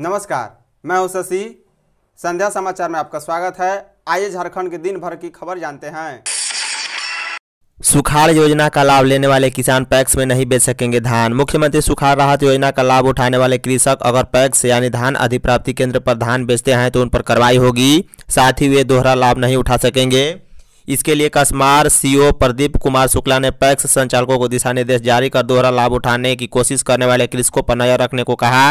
नमस्कार मैं हूं शशि संध्या समाचार में आपका स्वागत है आइए झारखंड के दिन भर की खबर जानते हैं सुखाड़ योजना का लाभ लेने वाले किसान पैक्स में नहीं बेच सकेंगे धान मुख्यमंत्री सुखाड़ राहत योजना का लाभ उठाने वाले कृषक अगर पैक्स यानी धान अधिप्राप्ति केंद्र पर धान बेचते हैं तो उन पर कार्रवाई होगी साथ ही वे दोहरा लाभ नहीं उठा सकेंगे इसके लिए कस्मार सीओ प्रदीप कुमार शुक्ला ने पैक्स संचालकों को दिशा निर्देश जारी कर दोहरा लाभ उठाने की कोशिश करने वाले कृषकों पर नजर रखने को कहा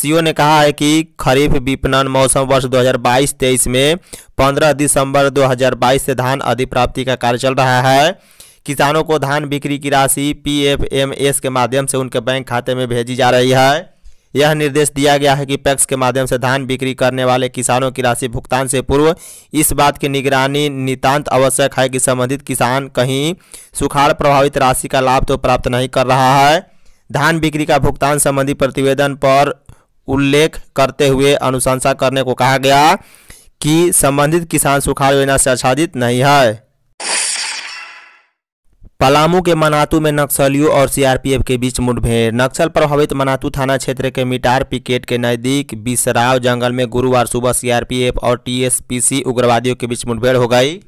सीओ ने कहा है कि खरीफ विपणन मौसम वर्ष 2022-23 में 15 दिसंबर 2022 से धान अधिप्राप्ति का कार्य चल रहा है किसानों को धान बिक्री की राशि पी के माध्यम से उनके बैंक खाते में भेजी जा रही है यह निर्देश दिया गया है कि पैक्स के माध्यम से धान बिक्री करने वाले किसानों की राशि भुगतान से पूर्व इस बात की निगरानी नितांत आवश्यक है कि संबंधित किसान कहीं सुखाड़ प्रभावित राशि का लाभ तो प्राप्त नहीं कर रहा है धान बिक्री का भुगतान संबंधी प्रतिवेदन पर उल्लेख करते हुए अनुशंसा करने को कहा गया कि संबंधित किसान सुखाड़ योजना से आच्छादित नहीं है पलामू के मनातू में नक्सलियों और सीआरपीएफ के बीच मुठभेड़ नक्सल प्रभावित मनातू थाना क्षेत्र के मिटार पिकेट के नजदीक बिसराव जंगल में गुरुवार सुबह सीआरपीएफ और टीएसपीसी उग्रवादियों के बीच मुठभेड़ हो गई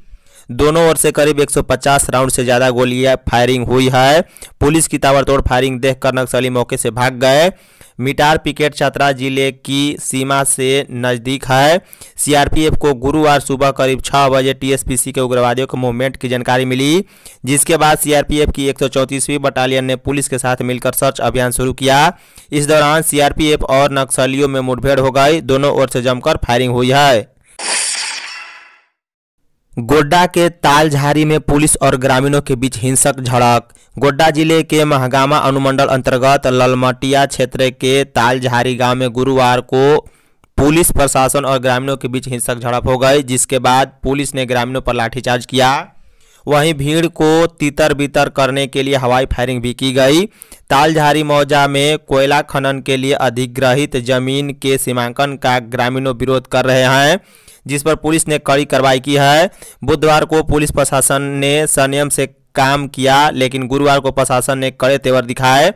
दोनों ओर से करीब 150 राउंड से ज़्यादा गोलियां फायरिंग हुई है पुलिस की ताबड़तोड़ फायरिंग देखकर नक्सली मौके से भाग गए मिटार पिकेट चतरा जिले की सीमा से नज़दीक है सीआरपीएफ को गुरुवार सुबह करीब छह बजे टीएसपीसी के उग्रवादियों के मूवमेंट की जानकारी मिली जिसके बाद सीआरपीएफ की एक बटालियन ने पुलिस के साथ मिलकर सर्च अभियान शुरू किया इस दौरान सीआरपीएफ और नक्सलियों में मुठभेड़ हो गई दोनों ओर से जमकर फायरिंग हुई है गोड्डा के तालझारी में पुलिस और ग्रामीणों के बीच हिंसक झड़प गोड्डा जिले के महागामा अनुमंडल अंतर्गत ललमटिया क्षेत्र के तालझारी गांव में गुरुवार को पुलिस प्रशासन और ग्रामीणों के बीच हिंसक झड़प हो गई जिसके बाद पुलिस ने ग्रामीणों पर लाठीचार्ज किया वहीं भीड़ को तितर बितर करने के लिए हवाई फायरिंग भी की गई तालझारी मौजा में कोयला खनन के लिए अधिग्रहित जमीन के सीमांकन का ग्रामीणों विरोध कर रहे हैं जिस पर पुलिस ने कड़ी कार्रवाई की है बुधवार को पुलिस प्रशासन ने संयम से काम किया लेकिन गुरुवार को प्रशासन ने कड़े तेवर दिखाए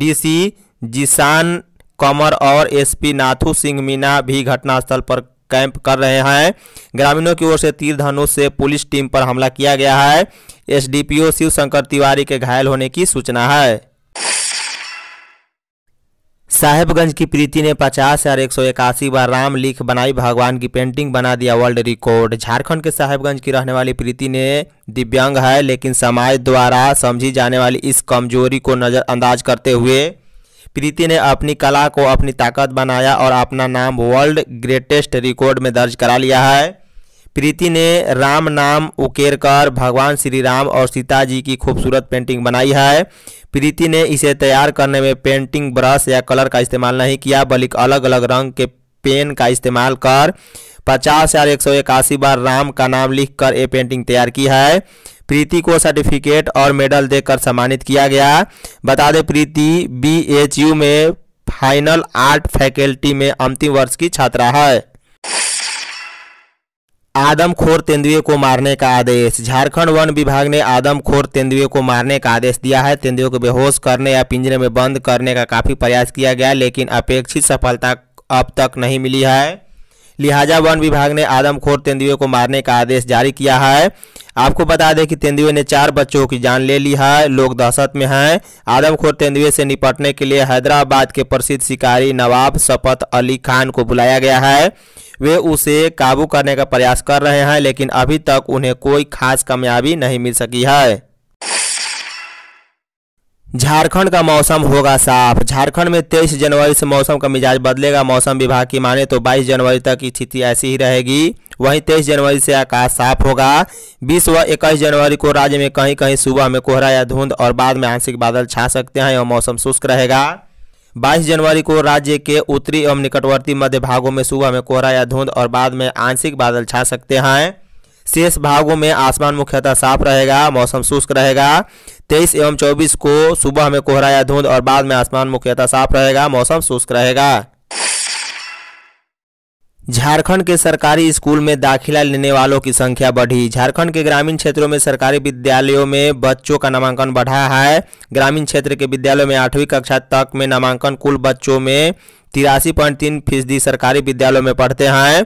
डीसी जिसान कमर और एसपी नाथू सिंह मीना भी घटनास्थल पर कैंप कर रहे हैं ग्रामीणों की ओर से तीर धनुष से पुलिस टीम पर हमला किया गया है एसडीपीओ शिव शंकर तिवारी के घायल होने की सूचना है साहेबगंज की प्रीति ने पचास और एक सौ इक्यासी बार राम लिख बनाई भगवान की पेंटिंग बना दिया वर्ल्ड रिकॉर्ड झारखंड के साहेबगंज की रहने वाली प्रीति ने दिव्यांग है लेकिन समाज द्वारा समझी जाने वाली इस कमजोरी को नज़रअंदाज करते हुए प्रीति ने अपनी कला को अपनी ताकत बनाया और अपना नाम वर्ल्ड ग्रेटेस्ट रिकॉर्ड में दर्ज करा लिया है प्रीति ने राम नाम उकेर कर भगवान श्री राम और सीता जी की खूबसूरत पेंटिंग बनाई है प्रीति ने इसे तैयार करने में पेंटिंग ब्रश या कलर का इस्तेमाल नहीं किया बल्कि अलग अलग रंग के पेन का इस्तेमाल कर पचास हजार एक सौ इक्यासी बार राम का नाम लिखकर ये पेंटिंग तैयार की है प्रीति को सर्टिफिकेट और मेडल देकर सम्मानित किया गया बता दें प्रीति बी एच यू में फाइनल आर्ट फैकल्टी में अंतिम वर्ष की छात्रा है आदमखोर तेंदुए को मारने का आदेश झारखंड वन विभाग ने आदमखोर तेंदुए को मारने का आदेश दिया है तेंदुए को बेहोश करने या पिंजरे में बंद करने का काफ़ी प्रयास किया गया लेकिन अपेक्षित सफलता अब तक नहीं मिली है लिहाजा वन विभाग ने आदमखोर तेंदुए को मारने का आदेश जारी किया है आपको बता दें कि तेंदुए ने चार बच्चों की जान ले ली है लोग दहशत में हैं आदमखोर तेंदुए से निपटने के लिए हैदराबाद के प्रसिद्ध शिकारी नवाब सपत अली खान को बुलाया गया है वे उसे काबू करने का प्रयास कर रहे हैं लेकिन अभी तक उन्हें कोई खास कामयाबी नहीं मिल सकी है झारखंड का मौसम होगा साफ झारखंड में 23 जनवरी से मौसम का मिजाज बदलेगा मौसम विभाग की माने तो 22 जनवरी तक स्थिति ऐसी ही रहेगी वहीं 23 जनवरी से आकाश साफ होगा 20 व 21 जनवरी को राज्य में कहीं कहीं सुबह में कोहरा या धुंध और बाद में आंशिक बादल छा सकते हैं और मौसम शुष्क रहेगा 22 जनवरी को राज्य के उत्तरी एवं निकटवर्ती मध्य भागों में सुबह में कोहरा या धुंध और बाद में आंशिक बादल छा सकते हैं शेष भागों में आसमान मुख्यतः साफ रहेगा मौसम शुष्क रहेगा 23 एवं 24 को सुबह में कोहरा या धुंध और बाद में आसमान मुख्यतः साफ रहेगा मौसम शुष्क रहेगा झारखंड के सरकारी स्कूल में दाखिला लेने वालों की संख्या बढ़ी झारखंड के ग्रामीण क्षेत्रों में सरकारी विद्यालयों में बच्चों का नामांकन बढ़ा है ग्रामीण क्षेत्र के विद्यालयों में आठवीं कक्षा तक में नामांकन कुल बच्चों में तिरासी पॉइंट तीन फीसदी सरकारी विद्यालयों में पढ़ते हैं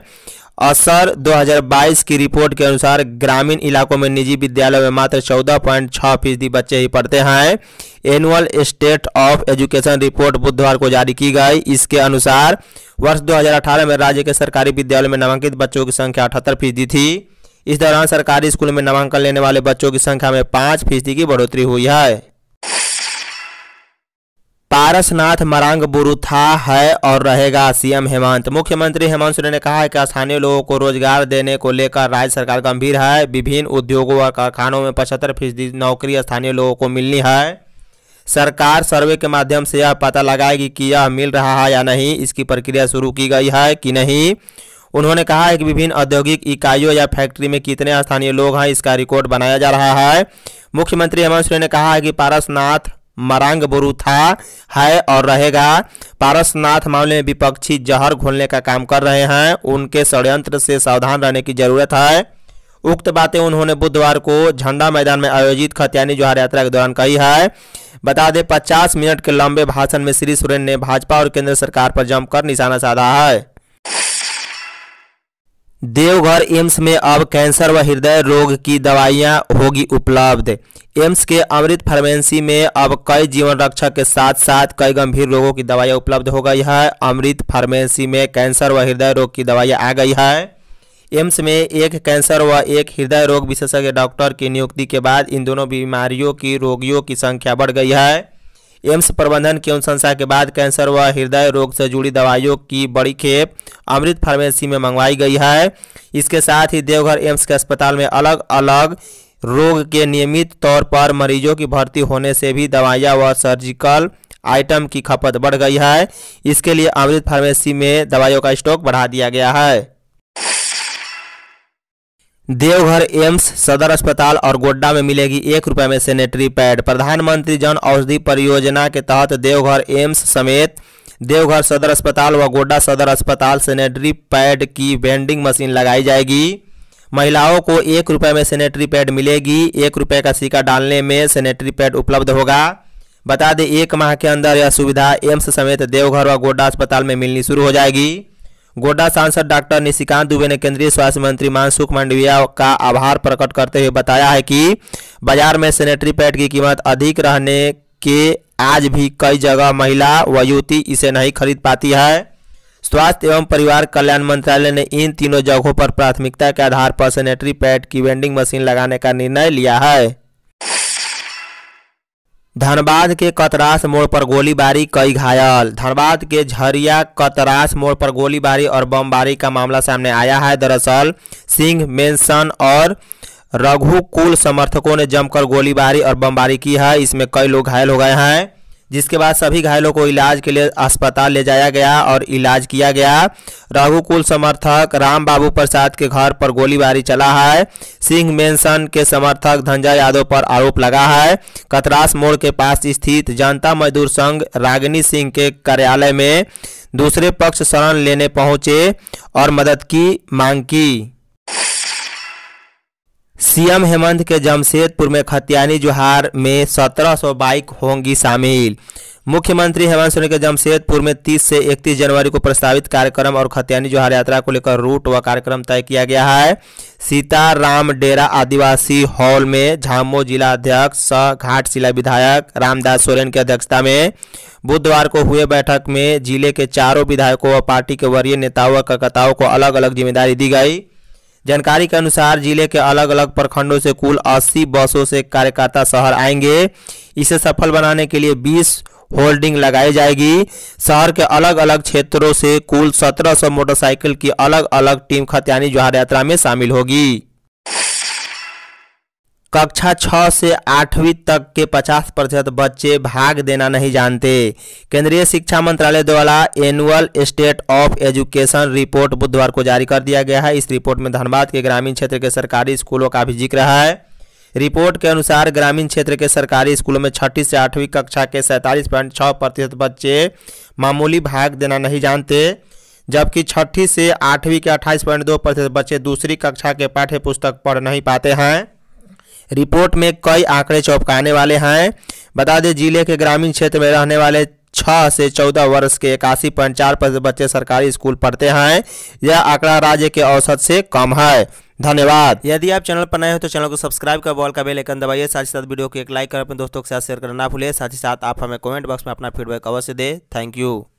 असर 2022 की रिपोर्ट के अनुसार ग्रामीण इलाकों में निजी विद्यालयों में मात्र 14.6 फीसदी बच्चे ही पढ़ते हैं annual state of education report बुधवार को जारी की गई इसके अनुसार वर्ष 2018 में राज्य के सरकारी विद्यालयों में नामांकित बच्चों की संख्या अठहत्तर फीसदी थी इस दौरान सरकारी स्कूल में नामांकन लेने वाले बच्चों की संख्या में पाँच फीसदी की बढ़ोतरी हुई है पारसनाथ मरांग बुरु था है और रहेगा सीएम हेमंत मुख्यमंत्री हेमंत सोरेन ने कहा है कि स्थानीय लोगों को रोजगार देने को लेकर राज्य सरकार गंभीर है विभिन्न उद्योगों और कारखानों में पचहत्तर फीसदी नौकरी स्थानीय लोगों को मिलनी है सरकार सर्वे के माध्यम से यह पता लगाएगी कि यह मिल रहा है या नहीं इसकी प्रक्रिया शुरू की गई है कि नहीं उन्होंने कहा है कि विभिन्न औद्योगिक इकाइयों या फैक्ट्री में कितने स्थानीय लोग हैं इसका रिकॉर्ड बनाया जा रहा है मुख्यमंत्री हेमंत सोरेन ने कहा है कि पारसनाथ मरांग बुरु था है और रहेगा पारसनाथ मामले में विपक्षी जहर घोलने का काम कर रहे हैं उनके षड्यंत्र से सावधान रहने की जरूरत है उक्त बातें उन्होंने बुधवार को झंडा मैदान में आयोजित खतियानी जोहार यात्रा के दौरान कही है बता दें 50 मिनट के लंबे भाषण में श्री सोरेन ने भाजपा और केंद्र सरकार पर जमकर निशाना साधा है देवघर एम्स में अब कैंसर व हृदय रोग की दवाइयां होगी उपलब्ध एम्स के अमृत फार्मेसी में अब कई जीवन रक्षा के साथ साथ कई गंभीर रोगों की दवाइयां उपलब्ध हो गई है अमृत फार्मेसी में कैंसर व हृदय रोग की दवाइयां आ गई है एम्स में एक कैंसर व एक हृदय रोग विशेषज्ञ डॉक्टर की नियुक्ति के बाद इन दोनों बीमारियों की रोगियों की संख्या बढ़ गई है एम्स प्रबंधन की अनुशंसा के बाद कैंसर व हृदय रोग से जुड़ी दवाइयों की बड़ी खेप अमृत फार्मेसी में मंगवाई गई है इसके साथ ही देवघर एम्स के अस्पताल में अलग अलग रोग के नियमित तौर पर मरीजों की भर्ती होने से भी दवाइयाँ व सर्जिकल आइटम की खपत बढ़ गई है इसके लिए अमृत फार्मेसी में दवाइयों का स्टॉक बढ़ा दिया गया है देवघर एम्स सदर अस्पताल और गोड्डा में मिलेगी एक रुपये में सेनेटरी पैड प्रधानमंत्री जन औषधि परियोजना के तहत देवघर एम्स समेत देवघर सदर अस्पताल व गोड्डा सदर अस्पताल सेनेटरी पैड की वेंडिंग मशीन लगाई जाएगी महिलाओं को एक रुपये में सेनेटरी पैड मिलेगी एक रुपये का सिक्का डालने में सेनेटरी पैड उपलब्ध होगा बता दें एक माह के अंदर यह सुविधा एम्स समेत देवघर व गोड्डा अस्पताल में मिलनी शुरू हो जाएगी गोड्डा सांसद डॉक्टर निशिकांत दुबे ने केंद्रीय स्वास्थ्य मंत्री मानसुख मांडविया का आभार प्रकट करते हुए बताया है कि बाजार में सेनेटरी पैड की कीमत अधिक रहने के आज भी कई जगह महिला व युवती इसे नहीं खरीद पाती है स्वास्थ्य एवं परिवार कल्याण मंत्रालय ने इन तीनों जगहों पर प्राथमिकता के आधार पर सेनेटरी पैड की वेंडिंग मशीन लगाने का निर्णय लिया है धनबाद के कतरास मोड़ पर गोलीबारी कई घायल धनबाद के झरिया कतरास मोड़ पर गोलीबारी और बमबारी का मामला सामने आया है दरअसल सिंह मेंशन और रघु कुल समर्थकों ने जमकर गोलीबारी और बमबारी की है इसमें कई लोग घायल हो गए हैं जिसके बाद सभी घायलों को इलाज के लिए अस्पताल ले जाया गया और इलाज किया गया रघुकुल समर्थक राम बाबू प्रसाद के घर पर गोलीबारी चला है सिंह मेनसन के समर्थक धंजय यादव पर आरोप लगा है कतरास मोड़ के पास स्थित जनता मजदूर संघ रागिनी सिंह के कार्यालय में दूसरे पक्ष शरण लेने पहुंचे और मदद की मांग की सीएम हेमंत के जमशेदपुर में खतियानी जोहार में 1700 बाइक होंगी शामिल मुख्यमंत्री हेमंत सोरेन के जमशेदपुर में 30 से 31 जनवरी को प्रस्तावित कार्यक्रम और खतियानी जोहार यात्रा को लेकर रूट व कार्यक्रम तय किया गया है सीताराम डेरा आदिवासी हॉल में झामो जिला अध्यक्ष स घाट जिला विधायक रामदास सोरेन की अध्यक्षता में बुधवार को हुए बैठक में जिले के चारों विधायकों व पार्टी के वरीय नेताओं व कार्यकर्ताओं को अलग अलग जिम्मेदारी दी गई जानकारी के अनुसार जिले के अलग अलग प्रखंडों से कुल 80 बसों से कार्यकर्ता शहर आएंगे इसे सफल बनाने के लिए 20 होल्डिंग लगाई जाएगी शहर के अलग अलग क्षेत्रों से कुल 1700 मोटरसाइकिल की अलग अलग टीम खतियानी जोहार यात्रा में शामिल होगी कक्षा छः से आठवीं तक के 50 प्रतिशत बच्चे भाग देना नहीं जानते केंद्रीय शिक्षा मंत्रालय द्वारा annual state of education report बुधवार को जारी कर दिया गया है इस रिपोर्ट में धनबाद के ग्रामीण क्षेत्र के सरकारी स्कूलों का भी जिक्र है रिपोर्ट के अनुसार ग्रामीण क्षेत्र के सरकारी स्कूलों में छठी से आठवीं कक्षा के सैंतालीस पॉइंट छः प्रतिशत बच्चे मामूली भाग देना नहीं जानते जबकि छठी से आठवीं के अट्ठाईस पॉइंट दो प्रतिशत बच्चे दूसरी कक्षा के पाठ्य पुस्तक पढ़ नहीं पाते हैं रिपोर्ट में कई आंकड़े चौंकाने वाले हैं बता दें जिले के ग्रामीण क्षेत्र में रहने वाले छः से चौदह वर्ष के इक्यासी पॉइंट चार प्रतिशत बच्चे सरकारी स्कूल पढ़ते हैं यह आंकड़ा राज्य के औसत से कम है धन्यवाद यदि आप चैनल पर नए हो तो चैनल को सब्सक्राइब कर बॉल का बेल आइकन दबाइए साथ ही साथ वीडियो को एक लाइक कर अपने दोस्तों के साथ शेयर करना ना भूलिए साथ ही साथ आप हमें कमेंट बॉक्स में अपना फीडबैक अवश्य दें थैंक यू